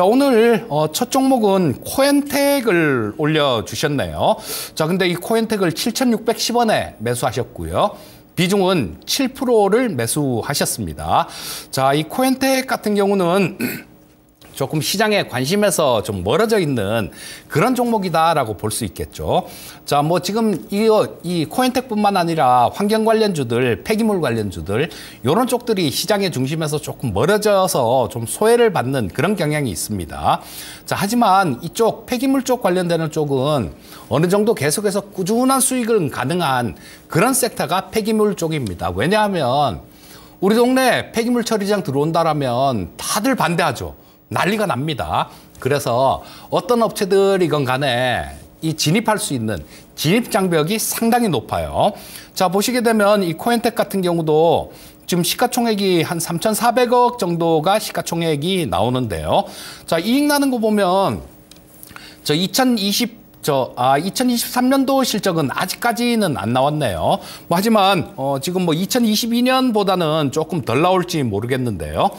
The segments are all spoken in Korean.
자, 오늘 어, 첫 종목은 코엔텍을 올려주셨네요. 자, 근데 이 코엔텍을 7,610원에 매수하셨고요. 비중은 7%를 매수하셨습니다. 자, 이 코엔텍 같은 경우는 조금 시장의 관심에서 좀 멀어져 있는 그런 종목이다라고 볼 수 있겠죠. 자, 뭐 지금 이, 이 코인텍뿐만 아니라 환경 관련주들, 폐기물 관련주들 이런 쪽들이 시장의 중심에서 조금 멀어져서 좀 소외를 받는 그런 경향이 있습니다. 자, 하지만 이쪽 폐기물 쪽 관련되는 쪽은 어느 정도 계속해서 꾸준한 수익은 가능한 그런 섹터가 폐기물 쪽입니다. 왜냐하면 우리 동네 폐기물 처리장 들어온다라면 다들 반대하죠. 난리가 납니다. 그래서 어떤 업체들이건 간에 이 진입할 수 있는 진입 장벽이 상당히 높아요. 자, 보시게 되면 이 코엔텍 같은 경우도 지금 시가총액이 한 3,400억 정도가 시가총액이 나오는데요. 자, 이익 나는 거 보면 저 2020 저, 아, 2023년도 실적은 아직까지는 안 나왔네요. 뭐, 하지만, 어, 지금 뭐 2022년보다는 조금 덜 나올지 모르겠는데요.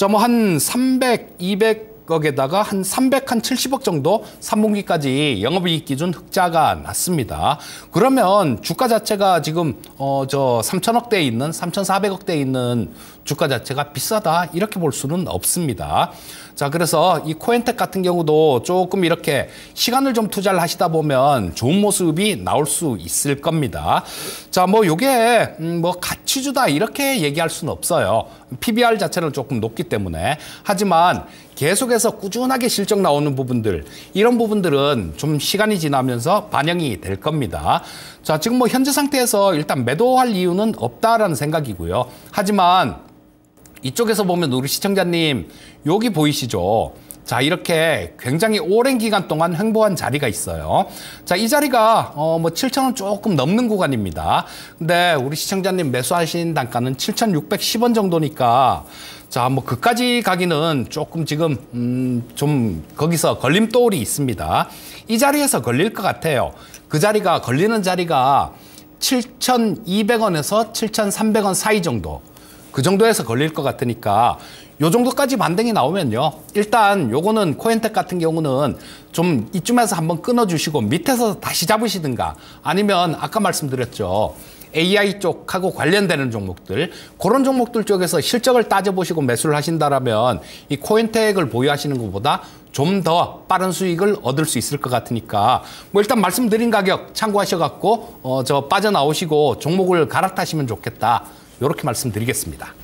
자, 뭐한 300, 200 거기에다가 한 300, 한 70억 정도 3분기까지 영업이익 기준 흑자가 났습니다. 그러면 주가 자체가 지금 어 저 3천억대에 있는 3,400억대에 있는 주가 자체가 비싸다 이렇게 볼 수는 없습니다. 자 그래서 이 코엔텍 같은 경우도 조금 이렇게 시간을 좀 투자를 하시다 보면 좋은 모습이 나올 수 있을 겁니다. 자뭐 요게 음, 뭐 가치주다 이렇게 얘기할 수는 없어요. PBR 자체는 조금 높기 때문에 하지만 계속해서 꾸준하게 실적 나오는 부분들 이런 부분들은 좀 시간이 지나면서 반영이 될 겁니다. 자 지금 뭐 현재 상태에서 일단 매도할 이유는 없다라는 생각이고요. 하지만 이쪽에서 보면 우리 시청자님 여기 보이시죠? 자 이렇게 굉장히 오랜 기간 동안 횡보한 자리가 있어요. 자 이 자리가 어 뭐 7천원 조금 넘는 구간입니다. 근데 우리 시청자님 매수하신 단가는 7,610원 정도니까 자, 뭐 그까지 가기는 조금 지금 음, 좀 거기서 걸림돌이 있습니다. 이 자리에서 걸릴 것 같아요. 그 자리가 걸리는 자리가 7,200원에서 7,300원 사이 정도. 그 정도에서 걸릴 것 같으니까 요 정도까지 반등이 나오면요. 일단 요거는 코엔텍 같은 경우는 좀 이쯤에서 한번 끊어주시고 밑에서 다시 잡으시든가 아니면 아까 말씀드렸죠. AI 쪽하고 관련되는 종목들 그런 종목들 쪽에서 실적을 따져보시고 매수를 하신다라면 이 코인텍을 보유하시는 것보다 좀 더 빠른 수익을 얻을 수 있을 것 같으니까 뭐 일단 말씀드린 가격 참고하셔갖고 어저 빠져나오시고 종목을 갈아타시면 좋겠다 이렇게 말씀드리겠습니다.